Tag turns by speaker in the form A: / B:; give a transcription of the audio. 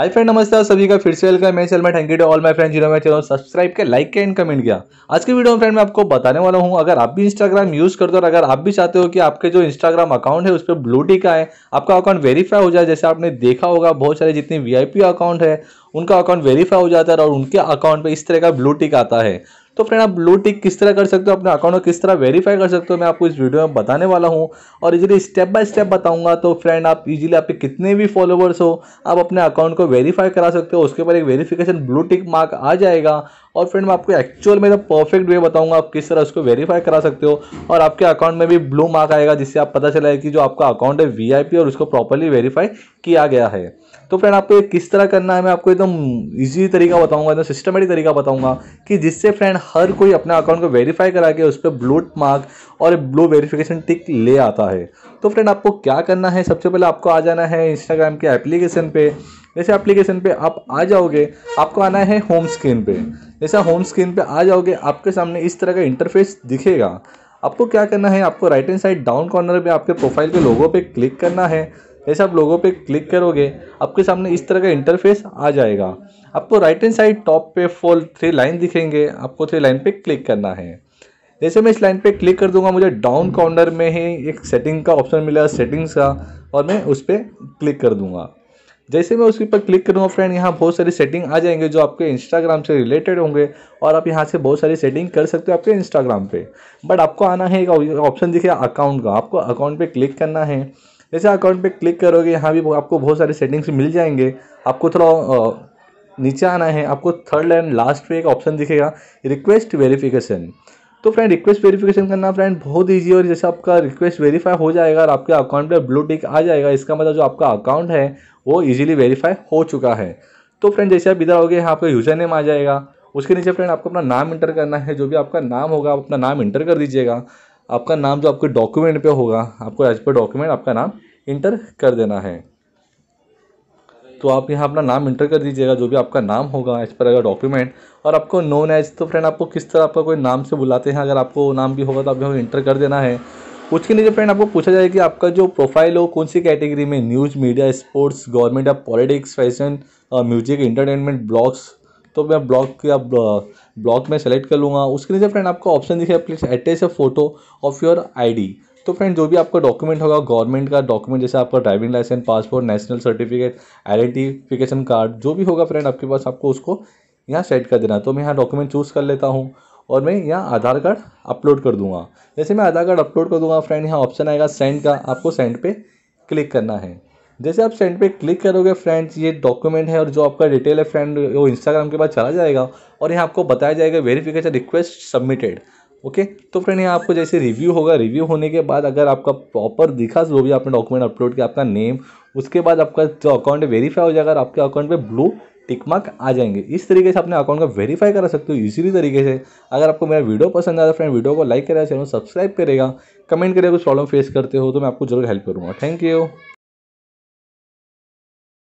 A: hi friend आप सभी का फिर से वेलकम मेरे चैनल में thank you all my friend जिन्होंने मेरे चैनल सब्सक्राइब किया लाइक किया एंड कमेंट किया आज के वीडियो में फ्रेंड मैं आपको बताने वाला हूं अगर आप भी इंस्टाग्राम यूज करते हो और अगर आप भी चाहते हो कि आपके जो इंस्टाग्राम अकाउंट है उस पर ब्लू टिक आए आपका अकाउंट वेरीफाई हो जाए जैसे आपने देखा होगा बहुत सारे जितने वी अकाउंट है उनका अकाउंट वेरीफाई हो जाता है और उनके अकाउंट पर इस तरह का ब्लू टिक आता है तो फ्रेंड आप ब्लू टिक किस तरह कर सकते हो अपना अकाउंट को किस तरह वेरीफाई कर सकते हो मैं आपको इस वीडियो में बताने वाला हूँ और इजीली स्टेप बाय स्टेप बताऊंगा तो फ्रेंड आप इजीली आपके कितने भी फॉलोवर्स हो आप अपने अकाउंट को वेरीफाई करा सकते हो उसके ऊपर एक वेरीफिकेशन ब्लू टिक मार्क आ जाएगा और फ्रेंड मैं आपको एक्चुअल में तो परफेक्ट वे बताऊंगा आप किस तरह उसको वेरीफाई करा सकते हो और आपके अकाउंट में भी ब्लू मार्क आएगा जिससे आप पता चला कि जो आपका अकाउंट है वीआईपी और उसको प्रॉपरली वेरीफाई किया गया है तो फ्रेंड आपको ये किस तरह करना है मैं आपको एकदम ईजी तरीका बताऊंगा एकदम सिस्टमेटिक तरीका बताऊंगा कि जिससे फ्रेंड हर कोई अपने अकाउंट को वेरीफाई करा के उस पर ब्लू मार्क और ब्लू वेरीफिकेशन टिक ले आता है तो फ्रेंड आपको क्या करना है सबसे पहले आपको आ जाना है इंस्टाग्राम के एप्लीकेशन पे जैसे एप्लीकेशन पे आप आ जाओगे आपको आना है होम स्क्रीन पे जैसे होम स्क्रीन पे आ जाओगे आपके सामने इस तरह का इंटरफेस दिखेगा आपको क्या करना है आपको right hand side down corner पे आपके प्रोफाइल के लोगों पे क्लिक करना है जैसे आप लोगों पे क्लिक करोगे आपके सामने इस तरह का इंटरफेस आ जाएगा आपको राइट एंड साइड टॉप पे फॉल थ्री लाइन दिखेंगे आपको थ्री लाइन पे क्लिक करना है जैसे मैं इस लाइन पे क्लिक कर दूंगा मुझे डाउन कॉर्नर में ही एक सेटिंग का ऑप्शन मिला सेटिंग्स का और मैं उस पर क्लिक कर दूंगा जैसे मैं उसके ऊपर क्लिक करूँगा फ्रेंड यहाँ बहुत सारी सेटिंग आ जाएंगे जो आपके इंस्टाग्राम से रिलेटेड होंगे और आप यहाँ से बहुत सारी सेटिंग कर सकते हो आपके इंस्टाग्राम पे बट आपको आना है एक ऑप्शन दिखेगा अकाउंट का आपको अकाउंट पे क्लिक करना है जैसे अकाउंट पे क्लिक करोगे यहाँ भी आपको बहुत सारी सेटिंग्स मिल जाएंगे आपको थोड़ा नीचे आना है आपको थर्ड एंड लास्ट पे एक ऑप्शन दिखेगा रिक्वेस्ट वेरिफिकेशन तो फ्रेंड रिक्वेस्ट वेरिफिकेशन करना फ्रेंड बहुत ईजी और जैसे आपका रिक्वेस्ट वेरीफाई हो जाएगा और आपके अकाउंट पर ब्लू टिक आ जाएगा इसका मतलब जो आपका अकाउंट है वो ईजिली वेरीफाई हो चुका है तो फ्रेंड जैसे आप इधर आओगे यहाँ आपका यूज़र नेम आ जाएगा उसके नीचे फ्रेंड आपको अपना नाम इंटर करना है जो भी आपका नाम होगा आप अपना नाम इंटर कर दीजिएगा आपका नाम जो आपके डॉक्यूमेंट पे होगा आपको एज पर डॉक्यूमेंट आपका नाम इंटर कर देना है तो आप यहाँ अपना नाम इंटर कर दीजिएगा जो भी आपका नाम होगा एज पर अगर डॉक्यूमेंट और आपको नोन एज तो फ्रेंड आपको किस तरह आपका कोई नाम से बुलाते हैं अगर आपको नाम भी होगा तो आप यहाँ इंटर कर देना है उसके नीचे फ्रेंड आपको पूछा जाए कि आपका जो प्रोफाइल हो कौन सी कैटेगरी में न्यूज़ मीडिया स्पोर्ट्स गवर्नमेंट या politics fashion music entertainment blogs तो मैं ब्लॉग के आप ब्लॉग में सेलेक्ट कर लूँगा उसके नीचे फ्रेंड आपको ऑप्शन दिखाई please attach a photo of your ID तो फ्रेंड जो भी आपका डॉक्यूमेंट होगा गवर्नमेंट का डॉक्यूमेंट जैसे आपका driving licence passport national certificate identification card जो भी होगा फ्रेंड आपके पास आपको उसको यहाँ सेट कर देना तो मैं यहाँ डॉक्यूमेंट चूज़ कर लेता हूँ और मैं यहाँ आधार कार्ड अपलोड कर दूँगा जैसे मैं आधार कार्ड अपलोड कर दूँगा फ्रेंड यहाँ ऑप्शन आएगा सेंड का आपको सेंड पे क्लिक करना है जैसे आप सेंड पे क्लिक करोगे फ्रेंड्स ये डॉक्यूमेंट है और जो आपका डिटेल है फ्रेंड वो इंस्टाग्राम के पास चला जाएगा और यहाँ आपको बताया जाएगा वेरिफिकेशन रिक्वेस्ट सबमिटेड ओके तो फ्रेंड यहाँ आपको जैसे रिव्यू होगा रिव्यू होने के बाद अगर आपका प्रॉपर दिखा जो भी आपने डॉक्यूमेंट अपलोड किया आपका नेम उसके बाद आपका जो अकाउंट वेरीफाई हो जाएगा आपके अकाउंट पे ब्लू टिकमार्क आ जाएंगे इस तरीके से अपने अकाउंट का वेरीफाई करा सकते हो इसी तरीके से अगर आपको मेरा वीडियो पसंद आया फ्रेंड वीडियो को लाइक करेगा चैनल सब्सक्राइब करेगा कमेंट करेगा कुछ प्रॉब्लम फेस करते हो तो मैं आपको जरूर हेल्प करूँगा थैंक यू